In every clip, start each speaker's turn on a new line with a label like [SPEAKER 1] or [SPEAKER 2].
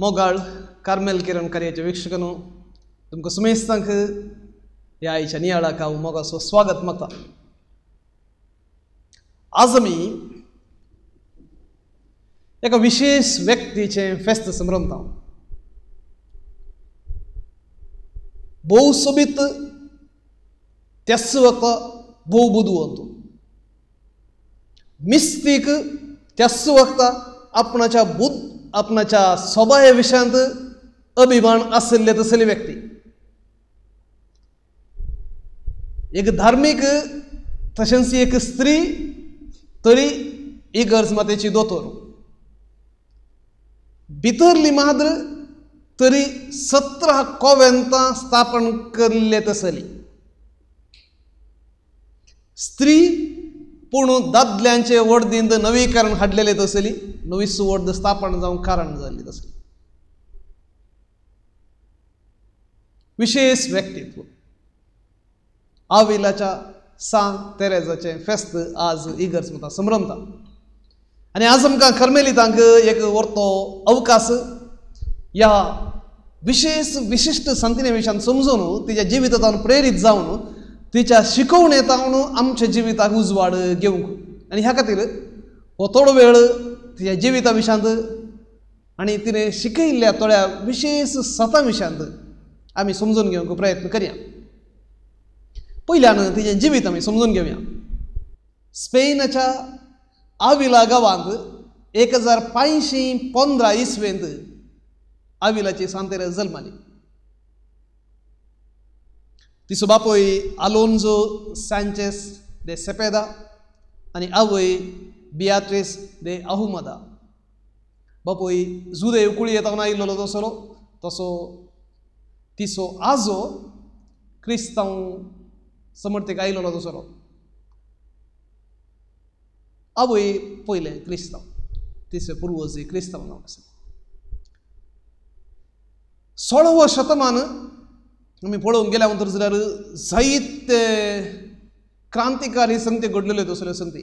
[SPEAKER 1] मोगाळ कार्मेल किरण कार्याचे विक्षक तुमको सुमेस्तांक ह्या आईच्या नियाळा का मोगाळ स्वागत मता आज मी एका विशेष व्यक्तीचे फेस्त सम्रांत बहुसोबीत त्यास वक्ता बुधू मिस्तीक त्यास वखता आपणाच्या बुद्ध आपणाच्या स्वभाव विशांत अभिमान आसले तसली व्यक्ती एक धार्मिक तशेंच एक स्त्री तरी इगर्ज मातेची दोतोर भितरली माद्र तरी सतरा कोवेंता स्थापन करले तसली स्त्री पूण दादल्यांचे वडदीन नवीकरण हाडलेले तसली नवी वडद स्थापन जाऊन कारण जाल्ली तसली विशेष व्यक्तित्व आविलाच्या सांग तेरेजाचे फेस्त आज इगर्ज म्हणटा समरमता आनी आज आमकां कर्मेलितांक एक वर्तो अवकाश ह्या विशेष विशिष्ट विशान समजून तिच्या जिवितांत प्रेरीत जावन तिच्या येता म्हणून आमच्या जिविताक उजवाड घेऊ आणि ह्या खातीर हो थोडो वेळ तिच्या जिविता विशांत आणि तिने शिकयिल्ल्या थोड्या विशेष सता विशांत आम्ही समजून घेवंक प्रयत्न करूया पयल्यान तिचे जिवीत आमी समजून घेऊया स्पेनच्या आविला गांवांत एक हजार पांयशीं पंदरा इसवेंत आविलाची सांतेर जल्माली Tiso ba po ay Alonso Sanchez de Cepeda ani away Beatrice de Ahumada. Ba po ay zude ukuli yata na ilo lodo solo taso tiso azo kristang samartika ilo lodo solo. Away poile kristang. Tiso purwo zi kristang na kasi. ষোলব শতমান आमी पळोवंक गेल्या जर साहित्य जायते क्रांतिकारी संत घडलेले दुसरे हो संती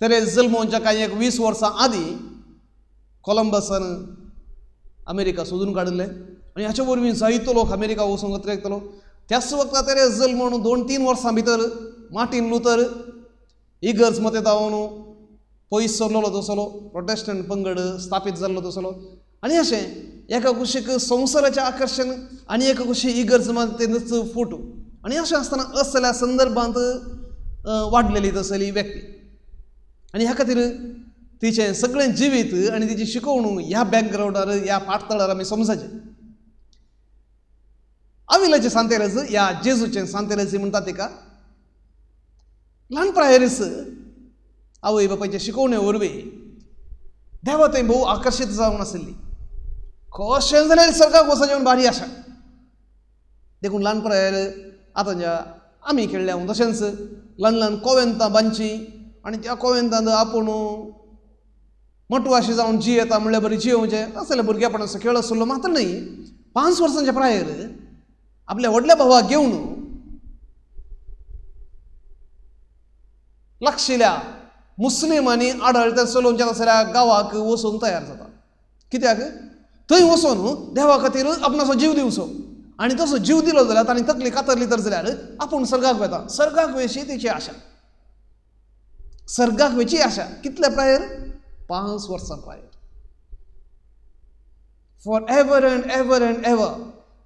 [SPEAKER 1] तेरे जल्मच्या काही एक वीस वर्सां आधी कोलंबसान अमेरिका सोदून काढले आणि ह्याच्या वरवी जायतो लोक अमेरिका वचून अत्र येतलो त्याच वक्ता तेरे जल्म दोन तीन वर्सां भितर मार्टीन लुतर इगर्ज मते जावन पयस सरलेलो तसलो प्रोटेस्टंट पंगड स्थापित जाल्लो तसलो आणि असे एका कुशीक संसाराचे आकर्षण आणि एका कुशी इगर्ज तेंच फोटो आणि अशें असताना असल्या संदर्भात वाढलेली तसली व्यक्ती आणि ह्या खातीर तिचे सगळे जीवित आणि तिची शिकवणूक ह्या बॅकग्राऊंडार या पाठतळार आमी समजचे या या ह्या जेजूचें म्हणतात म्हणटा तिका ल्हानपणायरीस आवय बापायच्या शिकवणे वरवीं देवा ते भाऊ आकर्षित जावन कोशेंजनेल कोसा जेवण भारी आसा देखून आता आतांच्या आमी खेळल्या तशेंच लहान लहान कोवेंता बांदचीं आणि त्या कोवेंतांत आपूण मटवाशी जाऊन जी येता म्हणल्यार बरी असले आसले भुरगेपणाचो खेळ मात्र नाही पाच वर्षांच्या प्रायर आपल्या व्हडल्या भावाक घेवन लक्षिल्या मुस्लिमांनी आनी त्या सलोनच्या आसल्या गांवाक वसून तयार जाता कित्याक थंय न्हू देवा खातीर आपणाचो जीव दिवचो आनी तसो जीव दिलो जाल्यार ताणें तकली कातरली तर जाल्यार आपूण सर्गाक वेता सर्गाक वेची तिची आशा सर्गाक वेची आशा कितल्या प्रायर पांच वर्सां पायर for ever and ever and ever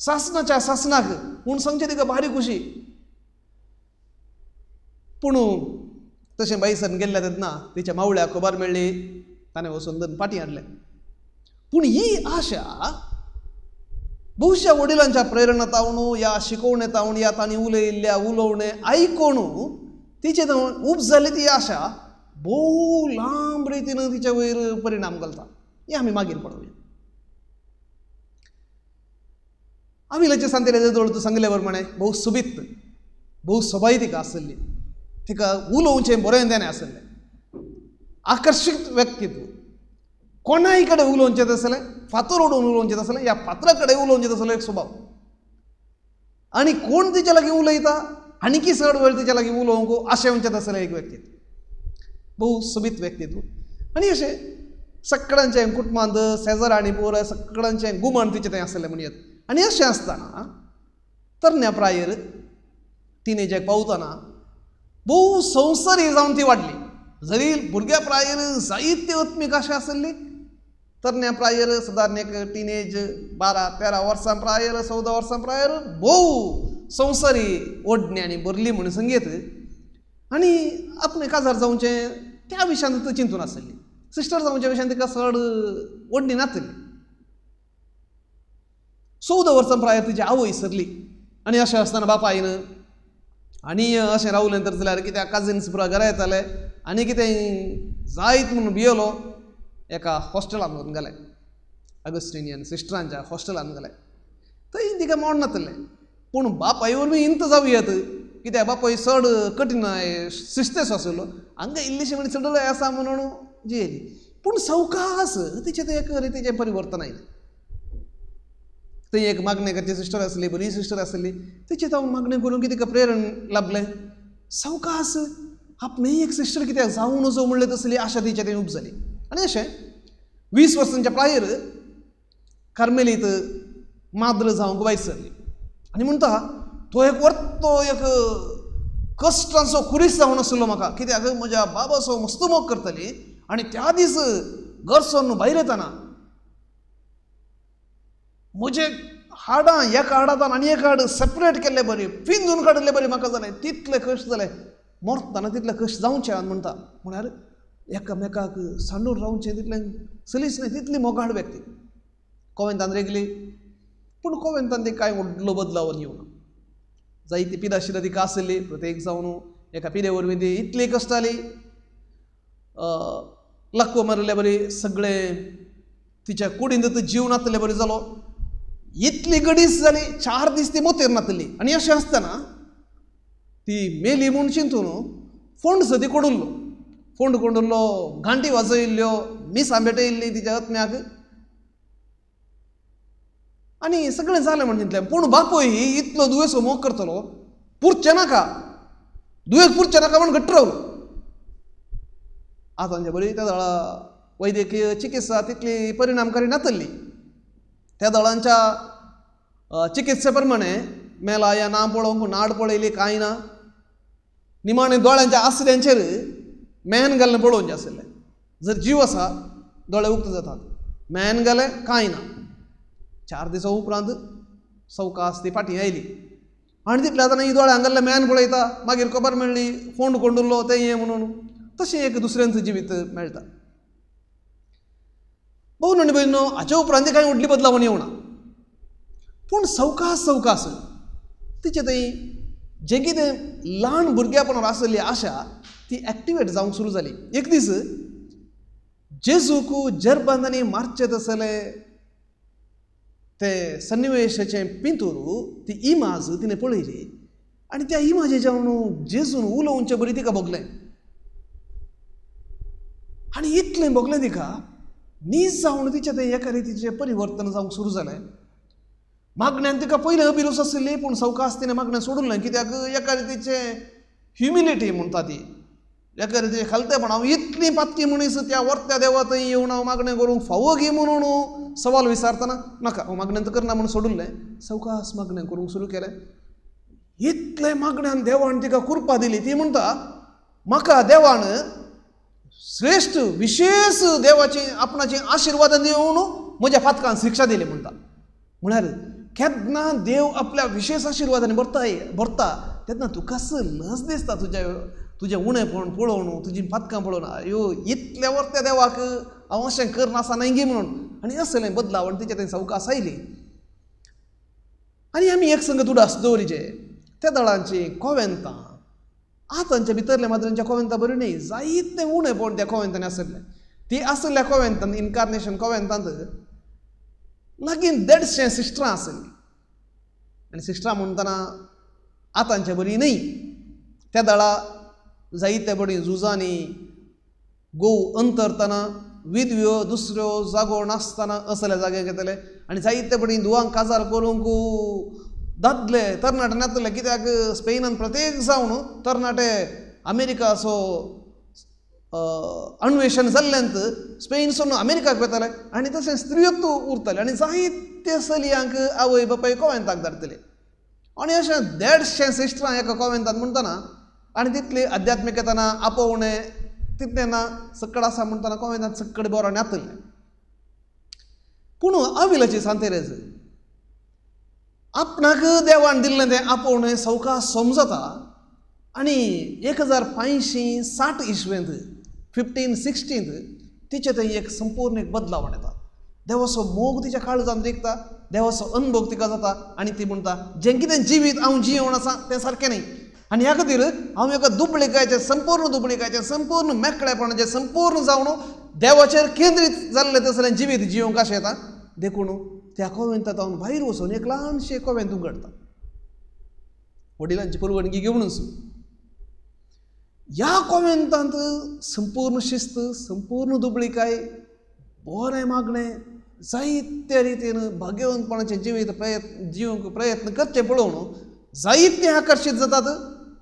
[SPEAKER 1] सासनाच्या सासनाक म्हूण सांगचे तिका बारीक खुशी पूण तशें बाईसन गेल्ले तेन्ना तिच्या मावळ्याक खबर मेळ्ळी ताणें वचून पाटी हाडलें पण ही आशा बहुशा वडिलांच्या प्रेरणा तावणू या शिकवणे ತಾವಣು या ताणी उलयल्या उलवणे ಉಲವಣೆ तिचे उब झाली ती आशा बहु लांब रितीनं तिच्या वयर परिणाम घालता हे आम्ही मागीर पडवूया आम्ही लचे सांगते रेजा जवळ तू सांगल्यावर म्हणे भोव सुबित भोव सोबाई तिका असली तिका उलोवचें बरे देणे असले आकर्षित व्यक्तित्व कोणाहीकडे ಈ ಕಡೆ ಹೂಲು ಹೊಂಚದ ಅಸಲೆ फातोर असले या पात्राकडे उलोवचें असेल एक स्वभाव आणि कोण तिच्या लागीं उलयता आणखी चड वेळ तिच्या लागीं उलोवंक असे वंचित असेल एक व्यक्तित्व बहु सोबीत व्यक्तित्व आणि असे सगळ्यांचे कुटुंबांत शेजार आणि पोर सगळ्यांचे गुमण तिचे तें आसलें म्हणयत आणि असे असताना तरण्या तिने जे पावताना बहु संसारी जाऊन ती वाढली जरी भुरग्या प्रायेर जायत्य उत्मिक असे आसली साधारण एक टीनेज बारा तेरा वर्षां प्रायर चौदा वर्षां प्रायर भोव संसारी ओढणी आणि बरली म्हणून संगीत आणि आपण काजार जाऊचे त्या विषयान तर चिंतून असले सिस्टर जाऊच्या विषयान तिका चड ओढणी नासली चौदा वर्सां प्रायर तिची आवय सरली आणि असे असताना बापा आईन आणि असे राहुल तर जाल्यार कित्याक काजीन्स पुरा घरा येताले आणि कितें जायत म्हणून भियेलो एका हॉस्टेल घेवन गेले अगस्टिनियन सिस्टरांच्या हॉस्टेलान गेले थंय तिका मोड नातले पूण बापाय बी इंत येत कित्याक बापाय चड कठीणाय शिस्तेस आसलो हांगा इल्लीशी म्हण चडलय आसा म्हणून जियेली पूण सवकास तिचे ते एक रितीचे परिवर्तन आयलें थंय एक मागणे करते सिस्टर आसली बरी सिस्टर आसली तिचे जावन मागणे करून की तिका प्रेरण लाभले सवकास आपणे एक सिस्टर कित्याक जाऊ नजो म्हणले तसली आशा तिच्या ते उब जाली वीस വീസ് प्रायर कर्मेलीत माद्र जाऊन जावंक सरली आणि म्हणटा तो एक तो एक कश्टांचो कुरीस जावन आसलो म्हाका कित्याक म्हज्या बाबासो मस्त करतली आणि आनी त्या दीस घर सोडून भायर येताना म्हजे हाडां एका हाडांतल्यान आनी एक हाड सेपरेट केल्ले बरी पिंजून काढले बरी म्हाका जालें तितले कश्ट झाले मरताना तितले कश्ट जावचें हांव म्हणटा म्हळ्यार सांडून ಸಣ್ಣೂರು ರೌಂಡ್ नाही ಸಲೀಸ್ನೆ तितली व्यक्ती व्यक्ती तांद्रे गेली पूण कोवेन तांदे कांय व्हडलो बदलाव येवना जायती पिदा आशिल्ली ती कासली प्रत्येक जावन एका पिदे वरवीं ती इतली कसताली जाली लक्व बरी सगळे तिच्या कुडींत जीवनातले जीव नातले बरी जालो इतली गडीस जाली चार दीस ती मोतेर नातली आनी अशें आसतना ती मेली म्हूण चिंतून फोंड सदी कोडुल्लो फोंड कोंडुल्लो घांटी वाजयिल्ल्यो मीस आंबेटे इल्ली तिच्या आत्म्याक आनी सगळें जालें म्हण चिंतलें पूण बापूय ही इतलो दुयेंस होमोग करतलो पुरचें नाका दुयेंस पुरचें नाका म्हण घट्ट रावलो आतांच्या बरी त्या दळा वैद्यकीय चिकित्सा तितली परिणामकारी नातल्ली त्या दळांच्या चिकित्से प्रमाणे मेला या ना पळोवंक नाड पळयली कांय ना निमाणे दोळ्यांच्या आसऱ्यांचेर मॅन गेल्लें पळोवन जें आशिल्लें जर जीव आसा दोळे उक्त जातात मॅन गेलें कांय ना चार दिसा उपरांत सवकास ती फाटी आयली आनी तितले जाणां ही दोळे हांगल्लें मॅन पळयता मागीर खबर मेळ्ळी फोंड कोण उरलो तें हें म्हणून तशें एक दुसऱ्यांचं जिवीत मेळटा भाऊ नणी भयणो हाच्या उपरांत कांय व्हडली बदलावण येवना पूण सवकास सवकास तिचे थंय जें कितें ल्हान भुरग्यापणार आशिल्ली आशा ती ॲक्टिवेट जावंक सुरू झाली एक दीस जेजूक जर बांधणी मार्चेत असले ते सन्निवेशाचे पिंतुरू ती इमाज तिने पळयली आणि त्या इमाजेच्या न्हू जेजून उलोवचे बरी तिका बघले आणि इतले बघले तिका नीज जाऊन तिचें ते एका रीतीचे परिवर्तन जावंक सुरू झाले मागण्यान तिका पहिले अभिरुस असली पण सवकास तिणें मागण्या सोडून ना कित्याक एका रीतीचे ह्युमिलिटी म्हणता ती खालते पण हांव इतकी पातकी मनीस त्या वरत्या देवा ती येऊन मागणे करू घे म्हणून सवाल विचारतना नका करना म्हणून सोडून सवकास मागणे करू सुरू केले मागणे मागण्यान देवान तिका कृपा दिली ती म्हणता म्हाका देवान श्रेष्ठ विशेष देवाची आपणाचे आशीर्वाद देऊन म्हज्या पातकांना शिक्षा दिली म्हणता म्हणजे देव आपल्या विशेष आशीर्वादाने भरता भरता भरता ते लज दिसता तुझ्या तुझे उणे पण पळोव न्हू तुजी पातकां पळोव न्हू आयो इतल्या त्या देवाक हांव अशें करनासतना गे म्हणून आनी बदलाव आनी तिच्या तें सवकास आयली आनी आमी एक संगत उडास दवरिचे त्या दळांची कोवेंतां आतांच्या भितरले मात्र तांच्या कोवेंतां बरी न्ही जायते उणे पण त्या कोवेंतांनी आसले ती आसल्या कोवेंतान इन्कारनेशन कोवेंतांत लागीं देडशें सिस्टरां आसलीं आनी सिस्टरां म्हणटना आतांच्या बरी न्ही त्या दळा जायते बडी झुजांनी गोव अंतरतना विधव्यो दुसऱ्यो जागो नासतना असले जागे घेतले आनी जायते बडी धुवांक काजार करूंक दादले तरणाटे नातले कित्याक स्पेनान प्रत्येक जावन तरणाटे असो अन्वेषण जाल्ल्यांत स्पेन सोन अमेरिकाक वेताले आनी तशें स्त्रियोत उरताले आनी जायते सलयांक आवय बापाय कोवेंताक धाडतले आनी अशें देडशें सिस्टरां एका कोवेंतात म्हणटना आणि तितली अध्यात्मिकताना आपोवणे ना सक्कड आसा म्हणटना कोमेंतान सक्कड बरो न्यातले पूण अविलाची सांतेरेज आपणाक देवान दिल्लें तें आपोवणें सवकास समजता आनी एक हजार पांयशीं साठ इसवेंत फिफ्टीन सिक्स्टींत तिचे थंय एक संपूर्ण एक बदलाव येता देवाचो मोग तिच्या काळजान देखता देवाचो अनुभव तिका जाता आनी ती म्हणटा जें कितें जिवीत हांव जियोन आसा तें सारकें न्ही आणि ह्या खातीर हांव एका दुबळिकायचें संपूर्ण दुबळिकायचें संपूर्ण मेकळेपणाचें संपूर्ण जावन देवाचेर केंद्रीत जाल्ले तसलें जिवीत जिवंक अशें येता देखून त्या कोवेंतात हांव भायर वचून एक ल्हानशें कोवेंत उगडटा वडिलांची परवणगी घेवनच ह्या कोवेंतांत संपूर्ण शिस्त संपूर्ण दुबळीकाय बरें मागणें जायत्या रितीन भाग्यवंतपणाचे जिवीत प्रयत्न जिवंक प्रयत्न करचे पळोवन जायते आकर्शीत जातात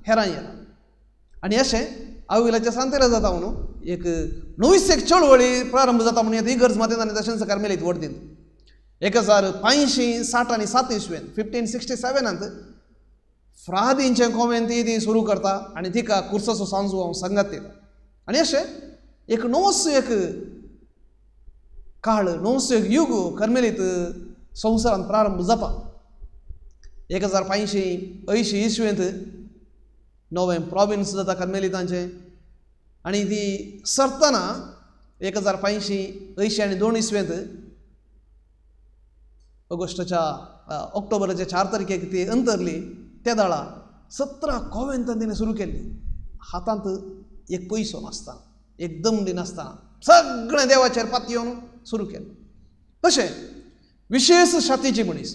[SPEAKER 1] ಹೆರಾಯ आणि असे आविलाच्या सांतेला जाता म्हणून एक एक चळवळी प्रारंभ जाता म्हणून येत इगर्ज मातेन आणि दशन सकार मेलीत दिन एक हजार पांयशी साठ आणि सात इसवेन फिफ्टीन सिक्स्टी सेवनांत फ्रादींचे कोमेन ती ती सुरू करता आणि तिका कुर्साचो सांजू हांव सांगात येता आणि असे एक नवसो एक काळ नवसो एक युग कर्मेलीत संवसारांत प्रारंभ जाता एक हजार पांयशी अंयशीं इसवेंत नोवें प्रॉविन्स जाता तांचे आनी ती सरतना एक हजार पांयशीं अंयशी आनी दोन इसवेंत ऑगस्टाच्या ऑक्टोबराच्या चार तारखेक ती अंतरली त्या दळा सतरा कोव्यांतान तिणें सुरू केल्ली हातांत एक पयसो नासता एक दमडी नासता सगळें देवाचेर पातयेवन सुरू केलें तशें विशेष शातीची मनीस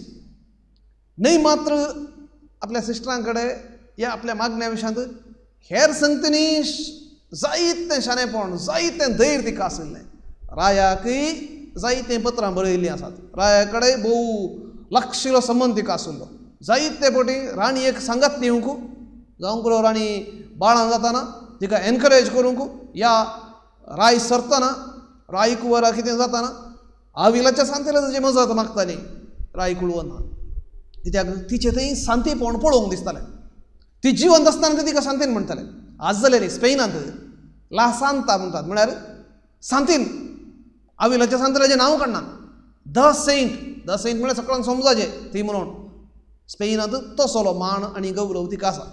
[SPEAKER 1] न्हय मात्र आपल्या सिस्टरां कडेन या आपल्या मागण्या विशांत हेर संतनी जायते शाणेपण जायते धैर्य तिका आशिल्लें रायाकय जायते पत्रां बरयल्लीं आसात राया कडेन भोव लक्षिलो संबंद तिका आशिल्लो जायते फावटी एक सांगात दिवंक जावंक राणी बाळां जाताना तिका एनकरेज करूंक या राय सरतना राय कुवरा कितें जाताना आविलाच्या सांतेला ताजी मजत मागताली राय कुळवना कित्याक तिचे थंय सांतीपण पळोवंक दिसतालें ती का सांगतेन म्हणताले आज झाले रे स्पेन ಅಂತ ला सांता म्हणतात म्हळ्यार सांतीन आविलाच्या जे नाव काडना द सेंट द सेंट म्हणजे सगळ्यांक समजाचें ती म्हणून तो सोलो मान आनी गौरव तिका आसा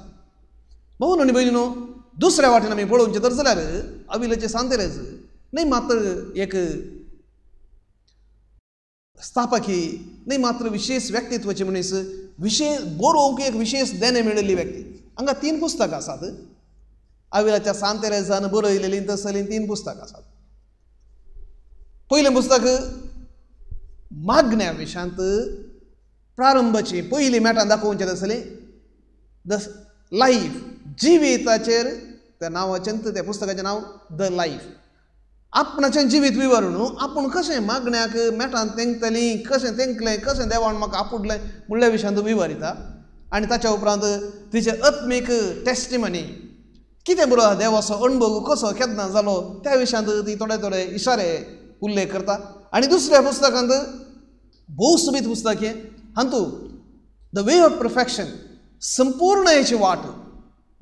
[SPEAKER 1] भाऊ न्हणी भयणी न्हू दुसऱ्या वाटेन आमी पळोवचें तर जाल्यार आविलाचे सांतेरेज नाही मात्र एक स्थापकी नाही मात्र विशेष व्यक्तित्वाचे मनीस विशेष होऊन की एक विशेष દેને व्यक्ती हंगा तीन पुस्तकां आसात आविलाच्या सांत तेरेजान बरयलेलीं तीन पुस्तकां आसात पयलें पुस्तक मागण्या विशांत प्रारंभचे पहिले मॅटान दाखोवचें तसले द लाईफ जिविताचेर त्या नावाचे त्या पुस्तकाचे नाव द लाईफ आपणाचें जिवीत न्हू आपूण कशें मागण्याक मेटान तेंकतली कशें तेंकलें कशें देवान म्हाका आपुडलें म्हणल्या विशयान तूं विवरिता आनी ताच्या उपरांत तिचे अत्मीक टेस्टिमनी कितें बरो देवाचो अणभव कसो केन्ना जालो त्या विशयांत ती थोडे थोडे इशारे उल्लेख करता आनी दुसऱ्या पुस्तकांत भोवसुबीत पुस्तक हें हातूंत द वे ऑफ परफेक्शन संपूर्ण हेची वाट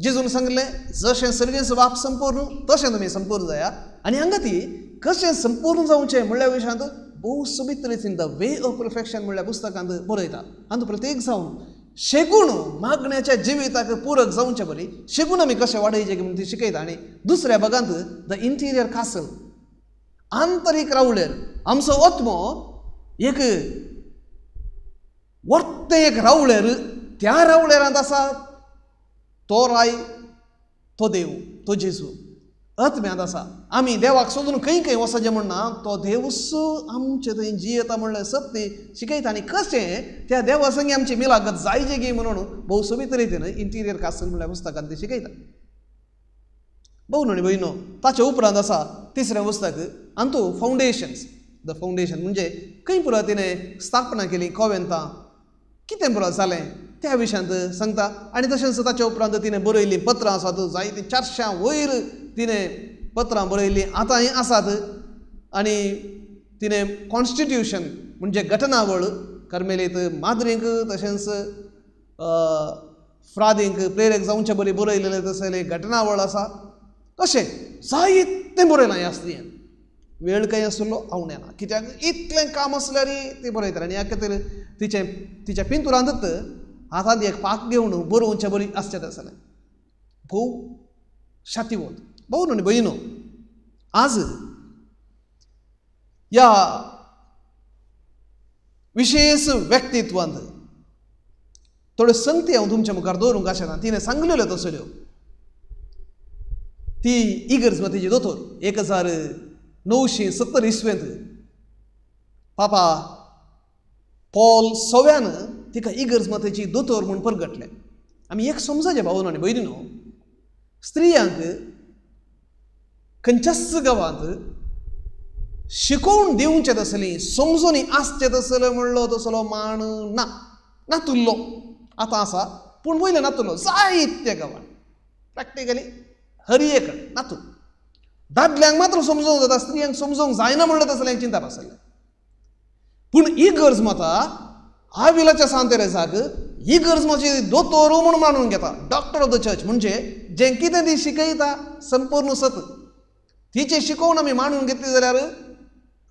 [SPEAKER 1] जेजून सांगले जशें सर्गेस बाप संपूर्ण तसे तुम्ही संपूर्ण जाया आणि हांगा ती कशें संपूर्ण जाऊचे म्हणल्या विशयांत भोव सोबीत रितीन द वे ऑफ परफेक्शन म्हणल्या पुस्तकांत बरयता आनी प्रत्येक जावन शेकून मागण्याच्या जिविताक पूरक जावचे परी शिकून आमी कशें वाडयचें म्हणून ती शिकयता आणि दुसऱ्या भागांत द इंटिरियर खासल आंतरिक रावळेर आमचो ओत्मो एक वर्त एक रावळेर त्या रावळेरांत आसा तो राय तो देव तो जेजू अत्म्यांत आसा आमी देवाक सोदून खंय खंय वचचें म्हणना तो देवूच आमचे थंय जियेता म्हणलें सत्य शिकयता आनी कशें त्या देवा आमची मिलागत जायचे गे म्हणून भोवसोबी तरेन इंटिरियर कासल म्हणल्या पुस्तकांत ते शिकयता भोव न्हणी बहिणो ताचे उपरांत आसा तिसऱ्या पुस्तक तूं फावंडेशन्स द फावंडेशन म्हणजे खंय पुरो तिणें स्थापना केली कोवेंता कितें पुरो जालें त्या विशयांत सांगता आनी तशेंच ताच्या उपरांत तिणें बरयलीं पत्रां आसात जायतीं चारशां वयर तिणें पत्रां बरयलीं आतांय आसात आनी तिणें कॉन्स्टिट्युशन म्हणजे घटनावळ कर्मेलीत माद्रींक तशेंच फ्रादींक प्रेरक जावचे बरी बरयलेले तसले घटनावळ आसा तशें जायतें बरयलां ह्या स्त्रियेन वेळ काही आसलो ना कित्याक इतलें काम आसल्यार ती बरयताली आनी ह्या खातीर तिचें तिच्या पिंतुरांतच हातांत एक पाक घेवन बरोवन बरी बरी आसचे आसले भोव शातिवंत भाऊ न्हू भयणो आज या विशेष व्यक्तित्वांत थोड्यो संगती हांव हो तुमच्या मुखार दवरूंक आशेता तिने सांगलेल्यो तसल्यो ती इगर्ज तिची दोतोर एक हजार नऊशे सत्तर इसवेंत पापा पॉल सव्यान तिका इगर्ज मातेची दोतोर म्हणून परगटले आमी एक जे भावन आनी भयणीनो स्त्रियांक खंयच्याच गांवांत शिकोवन दिवचें तसली समजून आसचें तसले म्हणलो तसलो माण ना नातुल्लो आतां आसा पूण वयलो नातुल्लो जायत्या गांवांत प्रॅक्टिकली हरये एक नातू दादल्यांक मात्र समजूंक जाता स्त्रियांक समजोंक जायना म्हणलो तसलें चिंता आसलें पूण ही गरज आविलाच्या सांतेरेसाक ही गरज माझी दोतोरू म्हणून मानून घेता डॉक्टर ऑफ द चर्च म्हणजे जे कितें ती शिकयता संपूर्ण सत तिचे शिकवण आमी मानून घेतली जाल्यार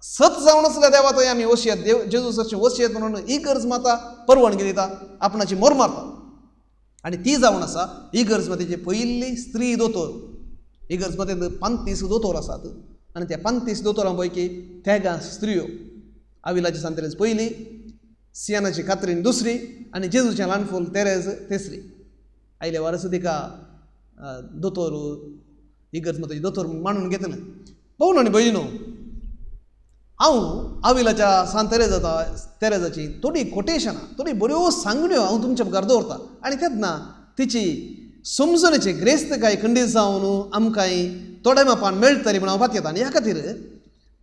[SPEAKER 1] सत जावन असल्या देवा थंय आमी वशियत देव सरचे वशियत म्हणून ही गरज माता परवणगी दिता आपणाची मोर मारता आनी ती जावन आसा ही गरज मातेची पयली स्त्री दोतोर ही गरज मातेंत पंतीस दोतोर आसात आनी त्या पंतीस दोतोरां पैकी तेगा स्त्रियो आविलाचे सांतेरेस पहिली सियानाची कात्रीन दुसरी आणि जेजूच्या लानफोल तेरेज तिसरी आयल्या वारस तिका दोतोर इगर्ज मत दोतोर मांडून घेतलें पाहून आणि बहिणो हांव आविलाच्या सांत तेरेजाचा तेरेजाची थोडी कोटेशनां थोडी बऱ्यो सांगण्यो हांव तुमच्या मुखार दवरतां आनी ना तिची समजूनचे ग्रेस्त काय खंडीत जावन आमकांय थोड्या मापान मेळटली म्हण हांव फात येता आनी ह्या खातीर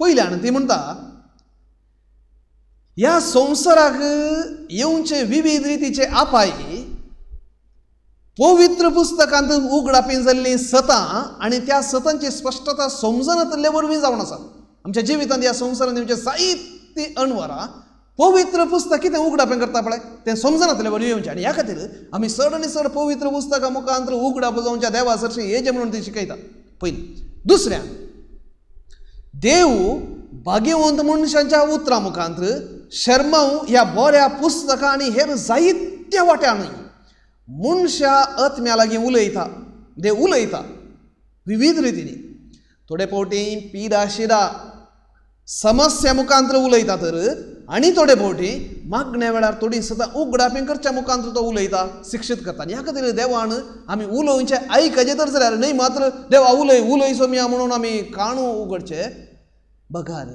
[SPEAKER 1] पयल्यान ती म्हणटा या संसाराक येवचे विविध रीतीचे आपाय पवित्र पुस्तकांत उघडापी जाल्लीं सतां आणि त्या सतांची स्पष्टता समजना तल्ले वरवीं जावन आसा आमच्या जिवितांत ह्या संवसारांत येवचे जायती अणवरां पवित्र पुस्तक कितें उगडापें करता पळय तें समजना लेवल येवचें आनी ह्या खातीर आमी चड आनी चड पवित्र पुस्तकां मुखांत उगडाप जावच्या देवा हे जे म्हणून ती शिकयता पयलीं दुसऱ्यान देव भाग्यवंत मनशांच्या उतरां मुखांत शर्मव ह्या बऱ्या पुस्तकांनी हेर जायत्या वाट्यान मनशा आत्म्या लागीं उलयता दे उलयता विविध रितीनी थोडे फावटी पिरा शिरा समस्या मुखांत्र उलयता तर आणि थोडे फावटी मागण्या वेळार थोडी सदां उगडापी करच्या मुखांत तो उलयता शिक्षित करता ह्या खातीर देवान आमी उलोवचें आयकचे तर जाल्यार न्हय मात्र देवा उलय उलय सोम्या म्हणून आमी काणू उगडचे बघार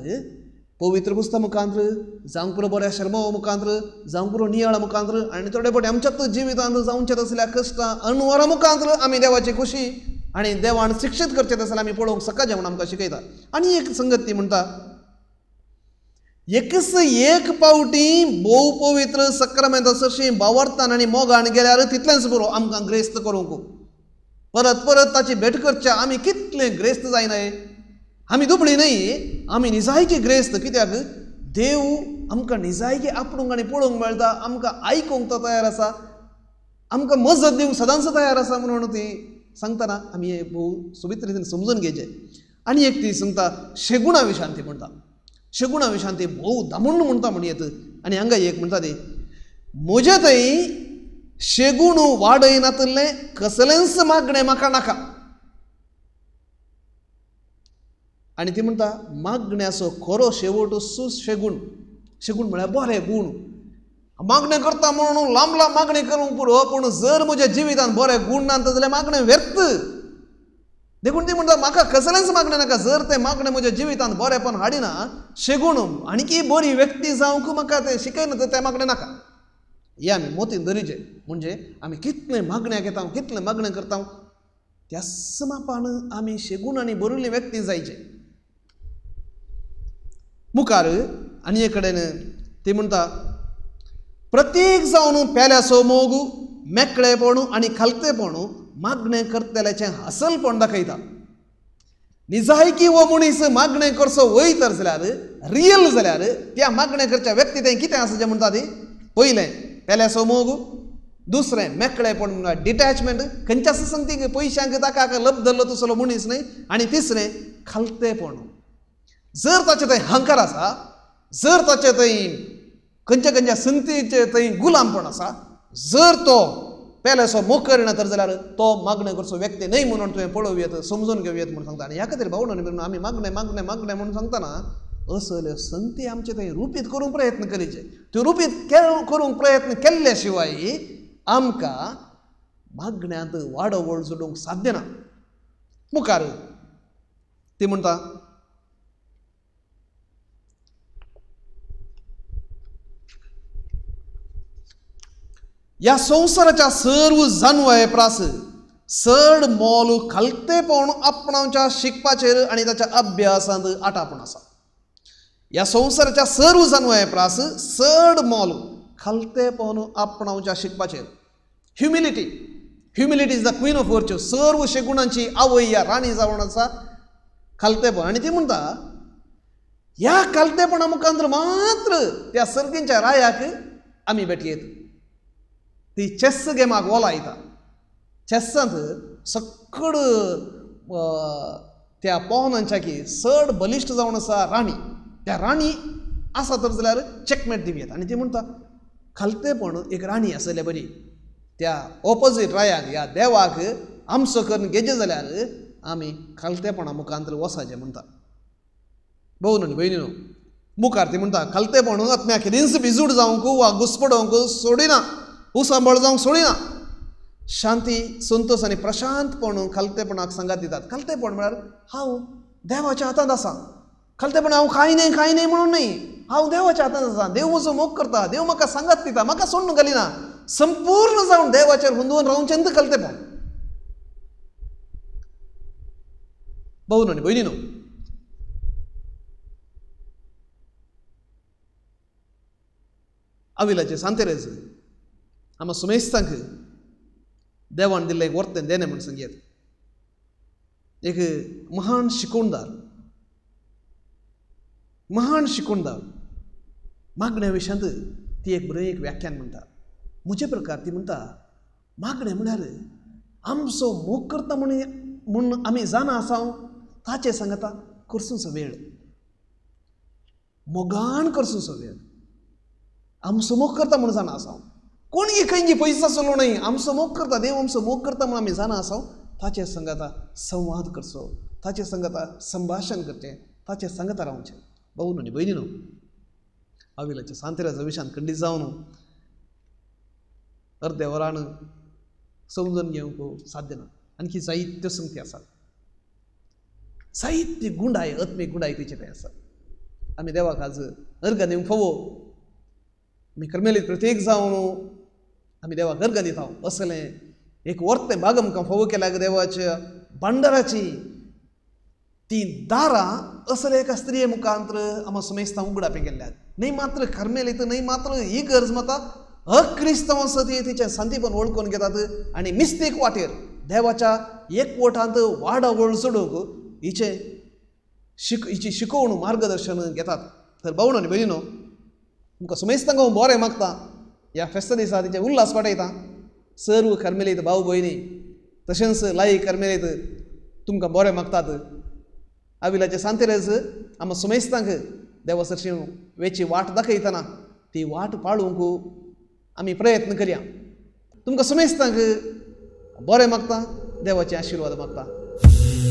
[SPEAKER 1] मुखांत्र ಪುಸ್ತಕ पुरो बऱ्या शर्मा मुखांत्र ಮುಖಾಂತರ पुरो नियाळ मुखांत्र आणि थोडे फावटी आमच्यात जिवितांत जावचे असल्या कष्टां अणवरां मुखांत्र आमी देवाची खुशी आणि देवान शिक्षित करचे तसं आम्ही पळोवंक सकाळ जेवण आमकां शिकयता आणि एक संगत ती म्हणटा एकच एक पावटी भोव पवित्र सक्रमेंत सशी बावर्तान आनी मोगान गेल्यार तितलेंच बरो आमकां ग्रेस्त करूंक परत परत ताची भेट करच्या आमी कितले ग्रेस्त जायनाय आमी दुबळी नाही आम्ही निजायकी ग्रेस्त कित्याक देव आमकां निजायकी आपणूंक आनी पळोवंक मेळटा आमकां आयकूंक तो तयार आसा आमकां मजत दिवंक सदांच तयार आसा म्हणून ती सांगतना आमी हे भोव सोबीत रितीन समजून घेचें आनी एक ती सांगता शेगुणा विशांती म्हणटा शेगुणा विशांती भोव दामुण म्हणटा म्हण येत आनी हांगा एक म्हणटा ती म्हजे थंय शेगुण वाडयनातले कसलेंच मागणें म्हाका नाका आणि ती म्हणता मागण्याचो खरो शेवट सुशेगुण शेगुण म्हळ्यार बरें गुण मागणे करता म्हणून लांब लांब मागणी करून पुरो पूण जर म्हज्या जिवितान बरे गुण ना जाल्यार मागणें व्यर्थ देखून ती म्हणटा म्हाका कसलेंच मागणे नाका जर तें मागणें म्हज्या जिवितान बरेंपण हाडिना शेगूण आणखी बरी व्यक्ती जावंक म्हाका तें शिकयना तर ते मागणें नाका हे आम्ही मोतीन दरीचे म्हणजे आम्ही कितले मागण्या घेता कितले मागणें करता त्या समापान आम्ही शेगूण आनी बरुली व्यक्ती जायचे मुखार आनी कडेन ती म्हणटा प्रत्येक जावन पेल्यासो मोगू मेकळेपण आनी खलतेपण मागणें करतल्याचें हसलपण दाखयता निजायकी हो मनीस मागणें करचो वयतर जाल्यार रियल जाल्यार त्या मागणें करच्या व्यक्ती ते कितें आसा जें म्हणटा ती पयलें पेल्यासो मोग दुसरें मेकळेपण डिटॅचमेंट खंयच्या ती पयशांक ताका लब धरलो तसलो मनीस न्हय आनी तिसरें खालतेपण जर ताचे थंय हंकार आसा जर ताचे थंय खंयच्या खंयच्या संतीचे थंय गुलामपण आसा जर तो पेल्याचो मोकर येना तर जाल्यार तो मागणें करचो व्यक्ती न्हय म्हणून तुवें पळोव येत समजून घेवं येत म्हणून सांगता आनी ह्या खातीर भावंडांनी म्हणून आमी मागणें मागणें मागणें म्हणून सांगताना असल्यो संती आमचे थंय रुपीत करूंक प्रयत्न करीचे त्यो रुपीत करूंक प्रयत्न केल्ल्या शिवाय आमकां मागण्यांत वाडो वळ जोडूंक साध्य ना मुखार ती म्हणटा या संसाराच्या सर्व आहे प्रास सड मोल खलतेपण आपणाच्या शिकपाचेर आणि त्याच्या अभ्यासात आटापण असा या संसाराच्या सर्व आहे प्रास चड मोल खालतेपण आपणाच्या शिकपाचेर humility humility is the queen of virtue सर्व शेगुणांची आवय या राणी असा आसा आणि आनी ती म्हणटा या खलतेपणा मुखांतर मात्र त्या सर्गींच्या रायाक आमी भेटयेत ती चेस्स गेमाक ओला आयता ಚೆಸ್ सकड त्या की चड बलिश्ट जावन आसा राणी त्या राणी आसा तर जाल्यार दिवं येता आनी ती म्हणटा खालतेपण एक राणी आसले बरी त्या ऑपोजीट रायाक ह्या देवाक आमचो करून गेजे जाल्यार आमी खालतेपणा मुखांतर वसाचें म्हणटा भोवन न्ही भयणीनो मुखार ती म्हणटा खालतेपण आत्म्या रिन्स भिजूड जावंक वा घुसपडोवंक सोडिना ಉಸಂಬಳ ಜಾಂಗ್ सोडिना शांती संतोष आणि प्रशांतपण खलतेपणाक संगात दितात खलतेपण म्हणजे हा देवाच्या हातात असा खलतेपण हा खाय नाही खाय नाही म्हणून नाही हा देवाच्या हातात असा देव मोग करता देव म्हाका सांगात दिता म्हाका सोडून घालिना संपूर्ण जाऊन देवाचे हुंदवून राहून चंद खलतेपण भाऊ आणि बहिणी अविलाचे सांगते सांतेरेचे Ama sumeistangku dewan dilai worten dene mun sangyet. एक महान शिकवणदार महान शिकवणदार मागण्या विशांत ती एक बरें एक व्याख्यान म्हणटा म्हजे प्रकार ती म्हणटा मागणें म्हळ्यार आमचो मोग करता म्हण म्हूण आमी जाणा आसा ताचें सांगता करसूसो वेळ मोगान सो वेळ आमचो मोग करता म्हूण जाणा आसा ही खंयची पैसा चलो नाही आमचो मोग करता देव आमचो मोग करता म्हणून आमी ताचे संगता संवाद करचो ताचे संगता संभाषण करते ताचे संगता रावचें भाऊ न्हू भयणी न्हू आविलाच्या सांतेराच्या विशान खंडीत जाऊन हो. अर्दे वरान समजून घेवंक हो, साध्य ना आणखी जायत्यो साहित्य आसात साहित्य गुंडाय गुंड गुंडाय तिचे काय आसात आमी देवाक आज अर्घ देऊ फवो मी कर्मेलीत प्रत्येक जाऊन हो. आम्ही देवा गर्गा आहोत असले एक वर्ते का फोव केल्या देवाच्या भांडाराची ती दारां असले एका स्त्रिये मुखांतर आम्हा सुमेस्ता पे गेल्ल्यात नाही मात्र इथं नाही मात्र ही गरज मता अक्रिस्तव सती तिचे संदीपन ओळखून घेतात आणि मिस्तेक वाटेर देवाच्या एक वाडा वळ चडूंक हिचे शिक हिची शिकवण मार्गदर्शन घेतात तर भाऊ आणि भयणीनो तुमकां सुमेस्तांक हांव बरें मागता या फेस्त दिसा तिचे उल्हास वाटयता सर्व कर्मेलीत भाऊ भयणी तशेंच लाई कर्मेलीत तुमकां बरें मागतात आविलाचे सांतेरेज आम सुमेस्तांक देवा सरशी वेची वाट दाखयतना ती वाट पाळूंक हो, आमी प्रयत्न करया तुमकां सुमेस्तांक बरें मागता देवाचे आशिर्वाद मागता